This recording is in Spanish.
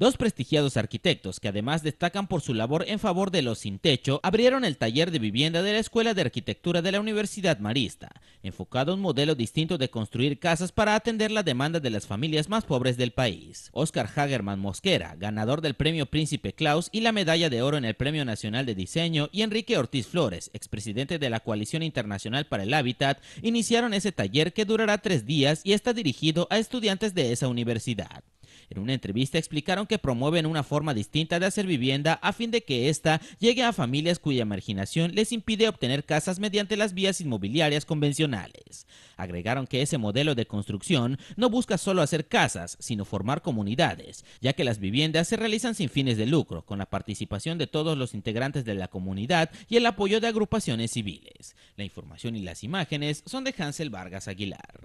Dos prestigiados arquitectos que además destacan por su labor en favor de los sin techo abrieron el taller de vivienda de la Escuela de Arquitectura de la Universidad Marista, enfocado a un modelo distinto de construir casas para atender la demanda de las familias más pobres del país. Oscar Hagerman Mosquera, ganador del Premio Príncipe Claus y la Medalla de Oro en el Premio Nacional de Diseño, y Enrique Ortiz Flores, expresidente de la Coalición Internacional para el Hábitat, iniciaron ese taller que durará tres días y está dirigido a estudiantes de esa universidad. En una entrevista explicaron que promueven una forma distinta de hacer vivienda a fin de que ésta llegue a familias cuya marginación les impide obtener casas mediante las vías inmobiliarias convencionales. Agregaron que ese modelo de construcción no busca solo hacer casas, sino formar comunidades, ya que las viviendas se realizan sin fines de lucro, con la participación de todos los integrantes de la comunidad y el apoyo de agrupaciones civiles. La información y las imágenes son de Hansel Vargas Aguilar.